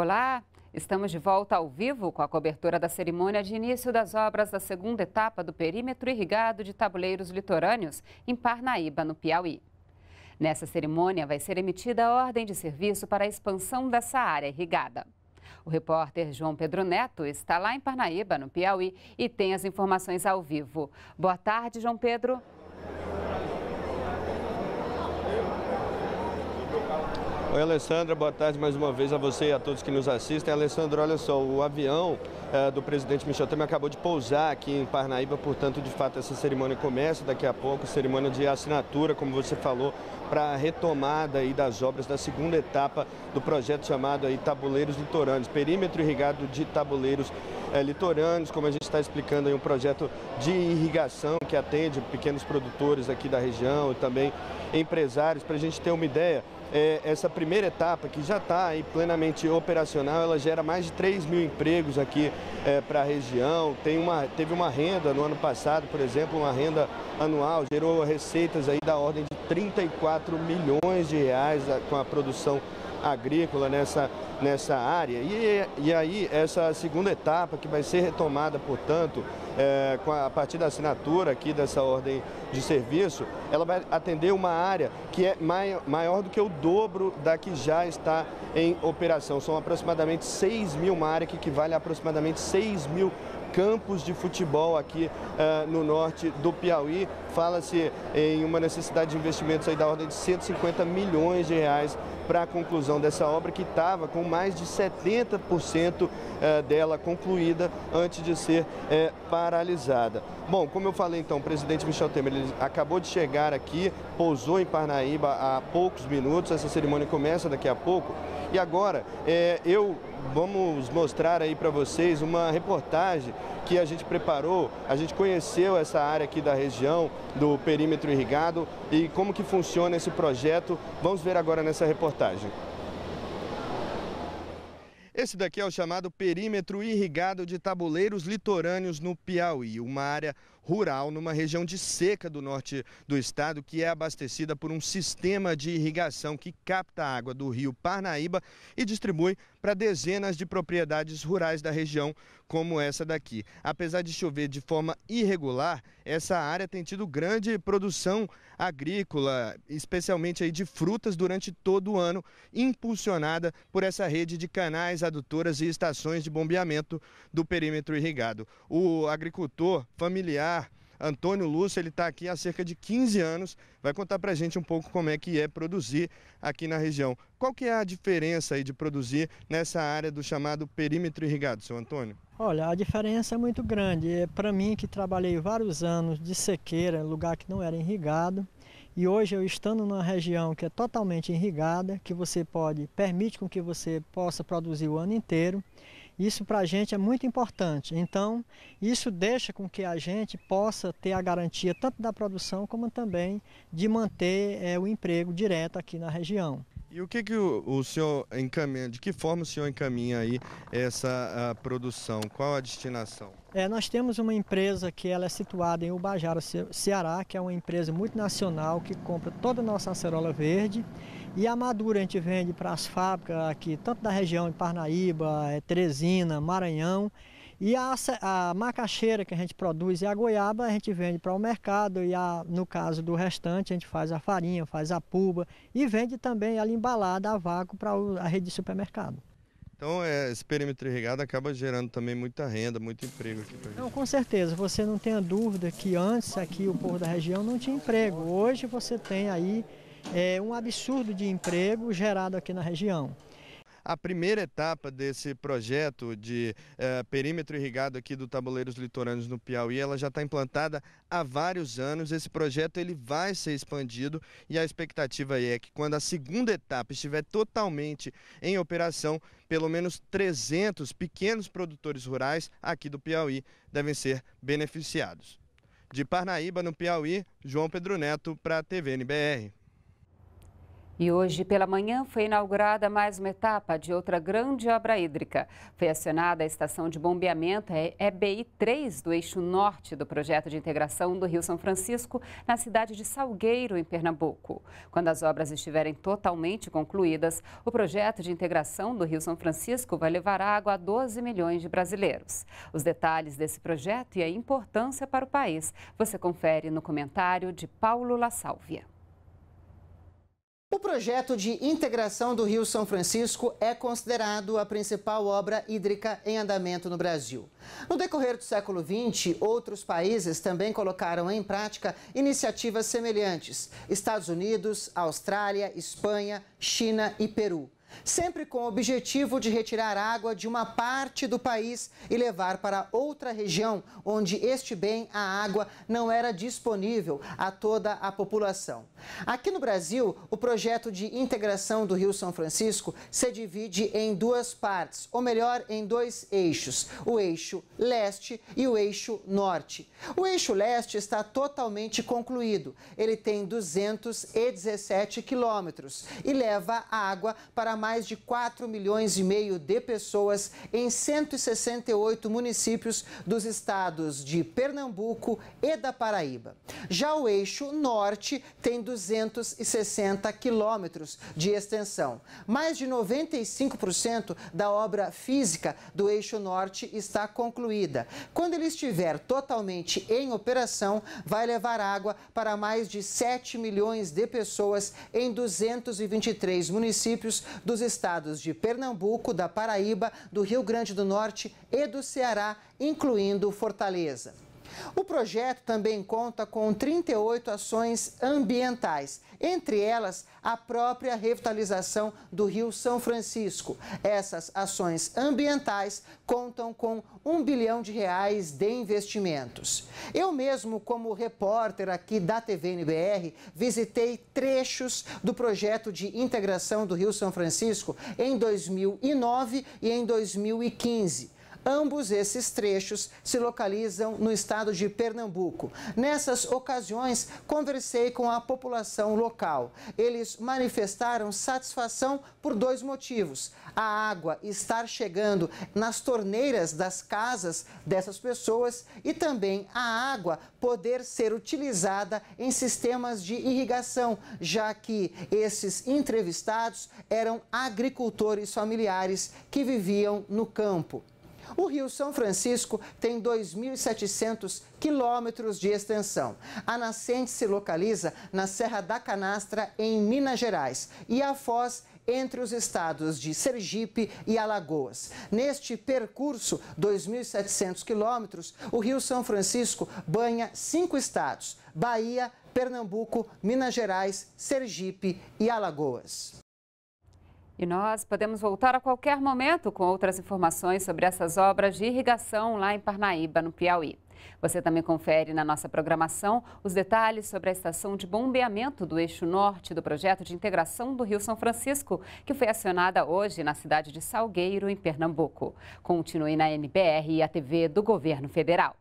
Olá, estamos de volta ao vivo com a cobertura da cerimônia de início das obras da segunda etapa do perímetro irrigado de tabuleiros litorâneos em Parnaíba, no Piauí. Nessa cerimônia vai ser emitida a ordem de serviço para a expansão dessa área irrigada. O repórter João Pedro Neto está lá em Parnaíba, no Piauí, e tem as informações ao vivo. Boa tarde, João Pedro. Oi, Alessandra, boa tarde mais uma vez a você e a todos que nos assistem. Alessandra, olha só, o avião eh, do presidente Michel Temer acabou de pousar aqui em Parnaíba, portanto, de fato, essa cerimônia começa daqui a pouco, cerimônia de assinatura, como você falou, para a retomada aí das obras da segunda etapa do projeto chamado aí Tabuleiros Litorâneos, perímetro irrigado de tabuleiros é, litorâneos, como a gente está explicando aí, um projeto de irrigação que atende pequenos produtores aqui da região e também empresários, para a gente ter uma ideia. É, essa primeira etapa, que já está plenamente operacional, ela gera mais de 3 mil empregos aqui é, eh, para a região. Tem uma, teve uma renda no ano passado, por exemplo, uma renda anual, gerou receitas aí da ordem de 34 milhões de reais com a produção agrícola nessa, nessa área. E, e aí, essa segunda etapa, que vai ser retomada, portanto, é, a, a partir da assinatura aqui dessa ordem de serviço, ela vai atender uma área que é mai, maior do que o dobro da que já está em operação. São aproximadamente 6 mil, uma área que equivale a aproximadamente 6 mil campos de futebol aqui uh, no norte do Piauí. Fala-se em uma necessidade de investimentos aí da ordem de 150 milhões de reais para a conclusão dessa obra que estava com mais de 70% eh, dela concluída antes de ser eh, paralisada. Bom, como eu falei então, o presidente Michel Temer acabou de chegar aqui, pousou em Parnaíba há poucos minutos, essa cerimônia começa daqui a pouco. E agora é, eu vamos mostrar aí para vocês uma reportagem que a gente preparou, a gente conheceu essa área aqui da região do perímetro irrigado e como que funciona esse projeto. Vamos ver agora nessa reportagem. Esse daqui é o chamado perímetro irrigado de tabuleiros litorâneos no Piauí, uma área rural numa região de seca do norte do estado que é abastecida por um sistema de irrigação que capta a água do rio Parnaíba e distribui para dezenas de propriedades rurais da região, como essa daqui. Apesar de chover de forma irregular, essa área tem tido grande produção agrícola, especialmente aí de frutas durante todo o ano, impulsionada por essa rede de canais, adutoras e estações de bombeamento do perímetro irrigado. O agricultor familiar Antônio Lúcio, ele está aqui há cerca de 15 anos, vai contar para a gente um pouco como é que é produzir aqui na região. Qual que é a diferença aí de produzir nessa área do chamado perímetro irrigado, seu Antônio? Olha, a diferença é muito grande. É para mim, que trabalhei vários anos de sequeira, lugar que não era irrigado, e hoje eu estando numa região que é totalmente irrigada, que você pode, permite com que você possa produzir o ano inteiro, isso para a gente é muito importante. Então, isso deixa com que a gente possa ter a garantia tanto da produção como também de manter é, o emprego direto aqui na região. E o que, que o, o, senhor encaminha, de que forma o senhor encaminha aí essa produção? Qual a destinação? É, nós temos uma empresa que ela é situada em Ubajara, Ceará, que é uma empresa multinacional que compra toda a nossa acerola verde. E a madura a gente vende para as fábricas aqui, tanto da região de Parnaíba, é, Teresina, Maranhão. E a, a, macaxeira que a gente produz e é a goiaba a gente vende para o mercado e a, no caso do restante a gente faz a farinha, faz a pulba e vende também ela embalada a vácuo para a rede de supermercado. Então é, esse perímetro irrigado acaba gerando também muita renda, muito emprego aqui para Não, com certeza, você não tenha dúvida que antes aqui o povo da região não tinha emprego. Hoje você tem aí é, um absurdo de emprego gerado aqui na região a primeira etapa desse projeto de eh, perímetro irrigado aqui do Tabuleiros Litorâneos no Piauí, ela já está implantada há vários anos. Esse projeto ele vai ser expandido e a expectativa é que quando a segunda etapa estiver totalmente em operação, pelo menos 300 pequenos produtores rurais aqui do Piauí devem ser beneficiados. De Parnaíba, no Piauí, João Pedro Neto para a TVNBR. E hoje pela manhã foi inaugurada mais uma etapa de outra grande obra hídrica. Foi acionada a estação de bombeamento EBI é, é 3 do eixo norte do projeto de integração do Rio São Francisco na cidade de Salgueiro, em Pernambuco. Quando as obras estiverem totalmente concluídas, o projeto de integração do Rio São Francisco vai levar água a 12 milhões de brasileiros. Os detalhes desse projeto e a importância para o país você confere no comentário de Paulo La Sálvia. O projeto de integração do Rio São Francisco é considerado a principal obra hídrica em andamento no Brasil. No decorrer do século XX, outros países também colocaram em prática iniciativas semelhantes: Estados Unidos, Austrália, Espanha, China e Peru sempre com o objetivo de retirar água de uma parte do país e levar para outra região onde este bem, a água, não era disponível a toda a população. Aqui no Brasil, o projeto de integração do Rio São Francisco se divide em duas partes, ou melhor, em dois eixos: o eixo leste e o eixo norte. O eixo leste está totalmente concluído. Ele tem 217 quilômetros e leva água para mais de 4 milhões e meio de pessoas em 168 municípios dos estados de Pernambuco e da Paraíba. Já o eixo norte tem 260 quilômetros de extensão. Mais de 95% da obra física do eixo norte está concluída. Quando ele estiver totalmente em operação, vai levar água para mais de 7 milhões de pessoas em 223 municípios dos estados de Pernambuco, da Paraíba, do Rio Grande do Norte e do Ceará, incluindo Fortaleza. O projeto também conta com 38 ações ambientais, entre elas a própria revitalização do Rio São Francisco. Essas ações ambientais contam com um bilhão de reais de investimentos. Eu mesmo, como repórter aqui da TVNBR, visitei trechos do projeto de integração do Rio São Francisco em 2009 e em 2015. Ambos esses trechos se localizam no estado de Pernambuco. Nessas ocasiões, conversei com a população local. Eles manifestaram satisfação por dois motivos: a água estar chegando nas torneiras das casas dessas pessoas e também a água poder ser utilizada em sistemas de irrigação, já que esses entrevistados eram agricultores familiares que viviam no campo. O Rio São Francisco tem 2.700 quilômetros de extensão. A nascente se localiza na Serra da Canastra, em Minas Gerais, e a Foz entre os estados de Sergipe e Alagoas. Neste percurso, 2.700 quilômetros, o Rio São Francisco banha cinco estados: Bahia, Pernambuco, Minas Gerais, Sergipe e Alagoas. E nós podemos voltar a qualquer momento com outras informações sobre essas obras de irrigação lá em Parnaíba, no Piauí. Você também confere na nossa programação os detalhes sobre a estação de bombeamento do eixo norte do projeto de integração do Rio São Francisco, que foi acionada hoje na cidade de Salgueiro, em Pernambuco. Continue na NBR e a TV do Governo Federal.